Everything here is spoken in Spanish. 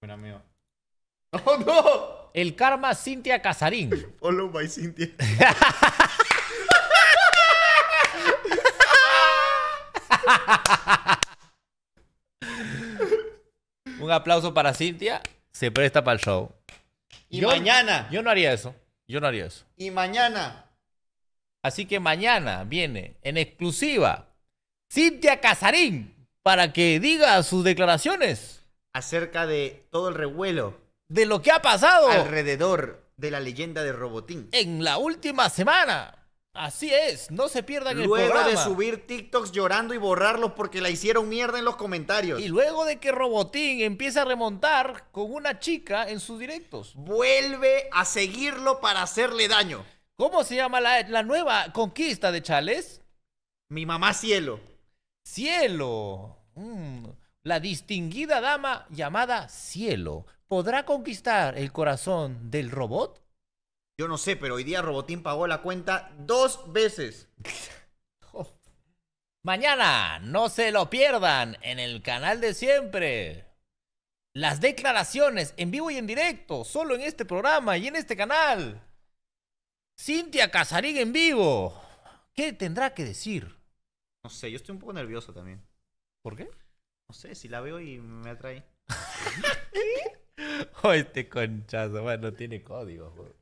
Buen amigo. ¡Oh, no! El karma Cintia Casarín. by Cintia. Un aplauso para Cintia. Se presta para el show. Y mañana. Yo no haría eso. Yo no haría eso. Y mañana. Así que mañana viene en exclusiva Cintia Casarín para que diga sus declaraciones acerca de todo el revuelo. De lo que ha pasado. Alrededor de la leyenda de Robotín. En la última semana. Así es, no se pierdan luego el programa. Luego de subir TikToks llorando y borrarlos porque la hicieron mierda en los comentarios. Y luego de que Robotín empieza a remontar con una chica en sus directos. Vuelve a seguirlo para hacerle daño. ¿Cómo se llama la, nueva conquista de Chales? Mi mamá Cielo. Cielo. Mm la distinguida dama llamada Cielo podrá conquistar el corazón del robot? Yo no sé, pero hoy día Robotín pagó la cuenta dos veces. Oh. Mañana, no se lo pierdan en el canal de siempre. Las declaraciones en vivo y en directo, solo en este programa y en este canal. Cintia Casarín en vivo. ¿Qué tendrá que decir? No sé, yo estoy un poco nervioso también. ¿Por qué? No sé, si la veo y me atrae. oh, este conchazo, bueno no tiene código.